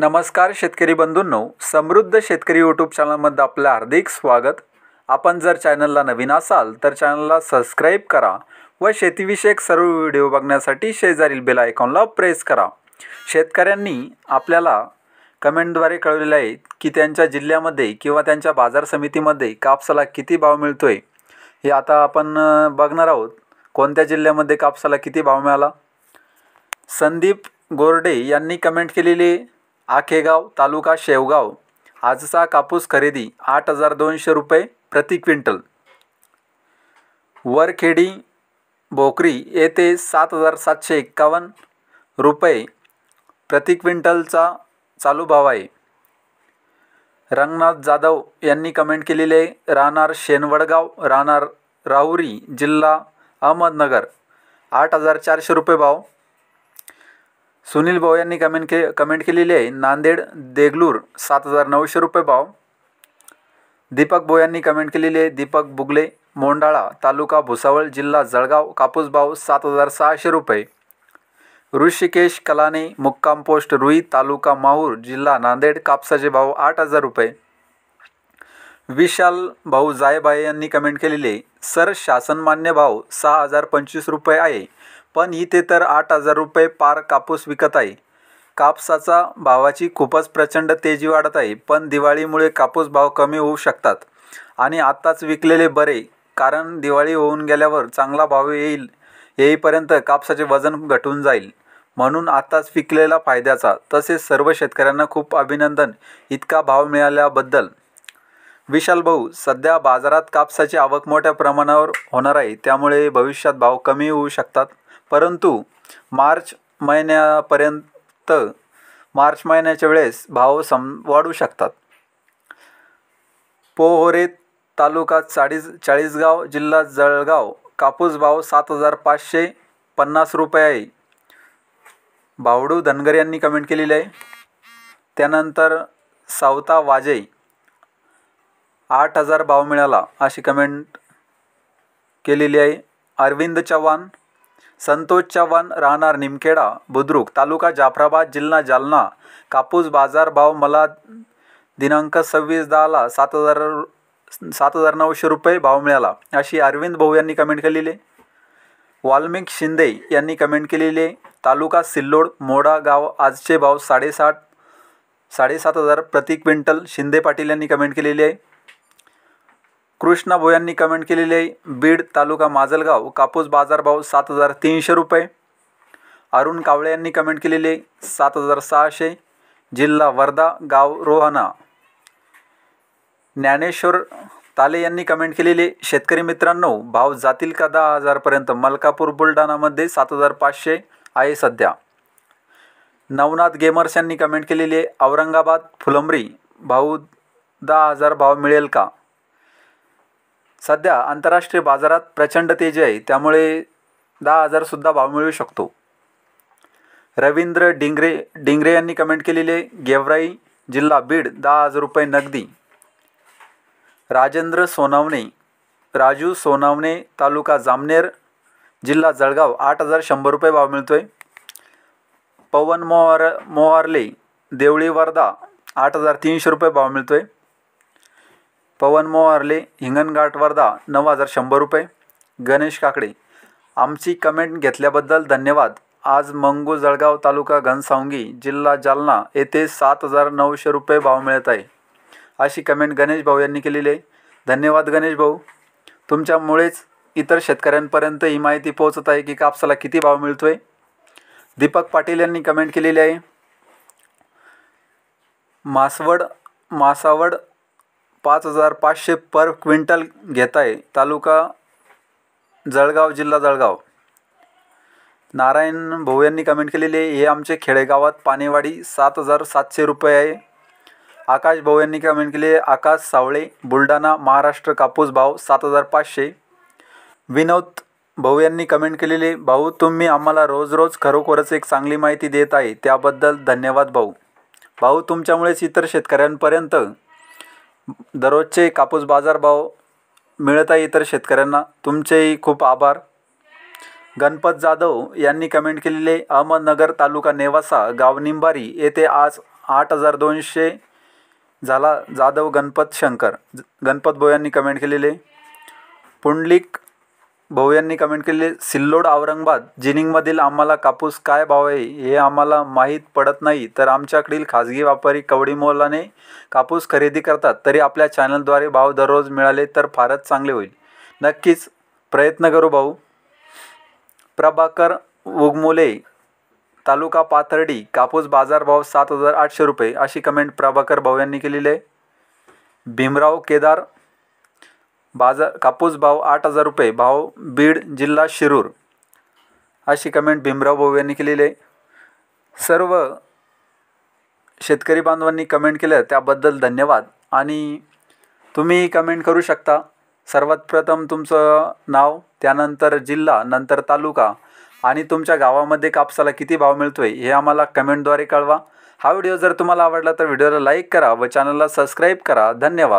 नमस्कार शेतकरी बंधूंनो समृद्ध शेतकरी यूट्यूब चॅनलमध्ये आपलं हार्दिक स्वागत आपण जर चॅनलला नवीन असाल तर चॅनलला सबस्क्राईब करा व शेतीविषयक सर्व व्हिडिओ बघण्यासाठी शेजारील बेल आयकॉनला प्रेस करा शेतकऱ्यांनी आपल्याला कमेंटद्वारे कळवलेले आहे की त्यांच्या जिल्ह्यामध्ये किंवा त्यांच्या बाजार समितीमध्ये कापसाला किती भाव मिळतो आहे हे आता आपण बघणार आहोत कोणत्या जिल्ह्यामध्ये कापसाला किती भाव मिळाला संदीप गोरडे यांनी कमेंट केलेली आखेगाव तालुका शेवगाव आजचा कापूस खरेदी आठ हजार दोनशे रुपये प्रति क्विंटल वरखेडी भोकरी येथे सात हजार सातशे एक्कावन्न रुपये प्रति क्विंटलचा चालू भाव आहे रंगनाथ जाधव यांनी कमेंट केलेले राहणार शेनवडगाव राहणार राहुरी जिल्हा अहमदनगर आठ हजार चारशे रुपये भाव सुनील भाऊ यांनी कमेंट के कमेंट केलेली आहे नांदेड देगलूर सात हजार नऊशे रुपये भाव दीपक भाऊ यांनी कमेंट केलेली आहे दीपक बुगले मोंडाळा तालुका भुसावळ जिल्हा जळगाव कापूस भाव सात हजार सहाशे रुपये ऋषिकेश कलाने मुक्काम पोस्ट रुई तालुका माहूर जिल्हा नांदेड कापसाचे भाव आठ हजार रुपये विशाल भाऊ जायबाई यांनी कमेंट केलेले सर शासनमान्य भाव सहा हजार पंचवीस रुपये आहे पण इथे तर आठ हजार रुपये पार कापूस विकत आहे कापसाचा भावाची खूपच प्रचंड तेजी वाढत आहे पण दिवाळीमुळे कापूस भाव कमी होऊ शकतात आणि आत्ताच विकलेले बरे कारण दिवाळी होऊन गेल्यावर चांगला भाव येईल येईपर्यंत कापसाचे वजन घटून जाईल म्हणून आत्ताच विकलेला फायद्याचा तसेच सर्व शेतकऱ्यांना खूप अभिनंदन इतका भाव मिळाल्याबद्दल विशाल भाऊ सध्या बाजारात कापसाची आवक मोठ्या प्रमाणावर होणार आहे त्यामुळे भविष्यात भाव कमी होऊ शकतात परंतु मार्च महिन्यापर्यंत मार्च महिन्याच्या वेळेस भाव सम वाढू शकतात पोहोरे तालुका चाळीस चाळीसगाव जिल्हा जळगाव कापूस भाव सात हजार पाचशे पन्नास रुपये आहे भावडू धनगर यांनी कमेंट केलेली आहे त्यानंतर सावता वाजे आठ हजार भाव मिळाला अशी कमेंट केलेली आहे अरविंद चव्हाण संतोष चव्हाण राहणार निमखेडा बुद्रुक तालुका जाफराबाद जिल्हा जालना कापूस बाजार भाव मला दिनांक सव्वीस दहाला सात हजार सात हजार नऊशे रुपये भाव मिळाला अशी अरविंद भाऊ यांनी कमेंट केलेली वाल्मिक शिंदे यांनी कमेंट आहे तालुका सिल्लोड मोडा गाव आजचे भाव साडेसात साडेसात हजार प्रति क्विंटल शिंदे पाटील यांनी कमेंट केलेली आहे कृष्णा भोयांनी कमेंट केलेली आहे बीड तालुका माजलगाव कापूस बाजारभाव सात हजार तीनशे रुपये अरुण कावळे यांनी कमेंट केलेली आहे सात हजार सहाशे जिल्हा वर्धा गाव रोहाना ज्ञानेश्वर ताले यांनी कमेंट केलेले शेतकरी मित्रांनो भाव जातील का दहा हजारपर्यंत मलकापूर बुलढाणामध्ये सात हजार पाचशे आहे सध्या नवनाथ गेमर्स यांनी कमेंट केलेले औरंगाबाद फुलंबरी भाऊ दहा हजार भाव मिळेल का सध्या आंतरराष्ट्रीय बाजारात प्रचंड तेजी आहे त्यामुळे दहा हजारसुद्धा भाव मिळू शकतो रवींद्र डिंगरे डिंगरे यांनी कमेंट केलेले गेवराई जिल्हा बीड दहा हजार रुपये नगदी राजेंद्र सोनावणे राजू सोनावणे तालुका जामनेर जिल्हा जळगाव आठ हजार शंभर रुपये भाव मिळतो आहे पवन मोहार मोहारले देवळी वर्धा आठ हजार तीनशे रुपये भाव मिळतो आहे पवन मोहरले हिंगणघाट वर्धा नऊ हजार शंभर रुपये गणेश काकडे आमची कमेंट घेतल्याबद्दल धन्यवाद आज मंगू जळगाव तालुका घनसावंगी जिल्हा जालना येथे सात हजार नऊशे रुपये भाव मिळत आहे अशी कमेंट गणेश भाऊ यांनी केलेली आहे धन्यवाद गणेश भाऊ तुमच्यामुळेच इतर शेतकऱ्यांपर्यंत ही माहिती पोहोचत आहे की कापसाला किती भाव मिळतो आहे दीपक पाटील यांनी कमेंट केलेली आहे मासवड मासावड पाच हजार पाचशे पर क्विंटल घेत आहे तालुका जळगाव जिल्हा जळगाव नारायण भाऊ यांनी कमेंट केलेली आहे हे आमचे खेडेगावात पाणीवाडी सात हजार सातशे रुपये आहे आकाश भाऊ यांनी कमेंट केले आकाश सावळे बुलढाणा महाराष्ट्र कापूस भाव सात हजार पाचशे विनोद भाऊ यांनी कमेंट केलेले भाऊ तुम्ही आम्हाला रोज रोज खरोखरच एक चांगली माहिती देत आहे त्याबद्दल धन्यवाद भाऊ भाऊ तुमच्यामुळेच इतर शेतकऱ्यांपर्यंत दररोजचे कापूस बाजारभाव मिळत आहे इतर शेतकऱ्यांना तुमचेही खूप आभार गणपत जाधव यांनी कमेंट केलेले अहमदनगर तालुका नेवासा गाव निंबारी येथे आज आठ हजार दोनशे झाला जाधव गणपत शंकर गणपत यांनी कमेंट केलेले पुंडलिक भाऊ यांनी कमेंट केले सिल्लोड औरंगाबाद जिनिंगमधील आम्हाला कापूस काय भाव आहे हे आम्हाला माहीत पडत नाही तर आमच्याकडील खाजगी व्यापारी कवडी मोलाने कापूस खरेदी करतात तरी आपल्या चॅनलद्वारे भाव दररोज मिळाले तर फारच चांगले होईल नक्कीच प्रयत्न करू भाऊ प्रभाकर उगमुले तालुका पाथर्डी कापूस बाजारभाव सात हजार आठशे रुपये अशी कमेंट प्रभाकर भाऊ यांनी केलेली आहे भीमराव केदार बाजार कापूस भाव आठ हजार रुपये भाव बीड जिल्हा शिरूर अशी कमेंट भीमराव भाऊ यांनी केलेली आहे सर्व शेतकरी बांधवांनी कमेंट केलं त्याबद्दल धन्यवाद आणि तुम्ही कमेंट करू शकता सर्वात प्रथम तुमचं नाव त्यानंतर जिल्हा नंतर तालुका आणि तुमच्या गावामध्ये कापसाला किती भाव मिळतो आहे हे आम्हाला कमेंटद्वारे कळवा हा व्हिडिओ जर तुम्हाला आवडला तर व्हिडिओला लाईक करा व चॅनलला सबस्क्राईब करा धन्यवाद